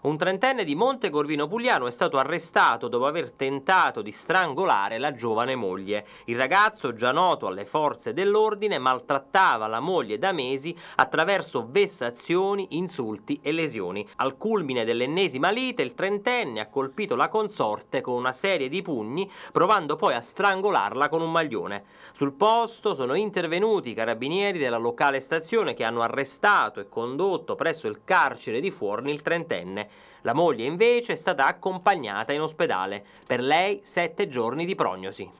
Un trentenne di Monte Corvino Pugliano è stato arrestato dopo aver tentato di strangolare la giovane moglie. Il ragazzo, già noto alle forze dell'ordine, maltrattava la moglie da mesi attraverso vessazioni, insulti e lesioni. Al culmine dell'ennesima lite, il trentenne ha colpito la consorte con una serie di pugni, provando poi a strangolarla con un maglione. Sul posto sono intervenuti i carabinieri della locale stazione che hanno arrestato e condotto presso il carcere di Fuorni il trentenne. La moglie invece è stata accompagnata in ospedale per lei sette giorni di prognosi.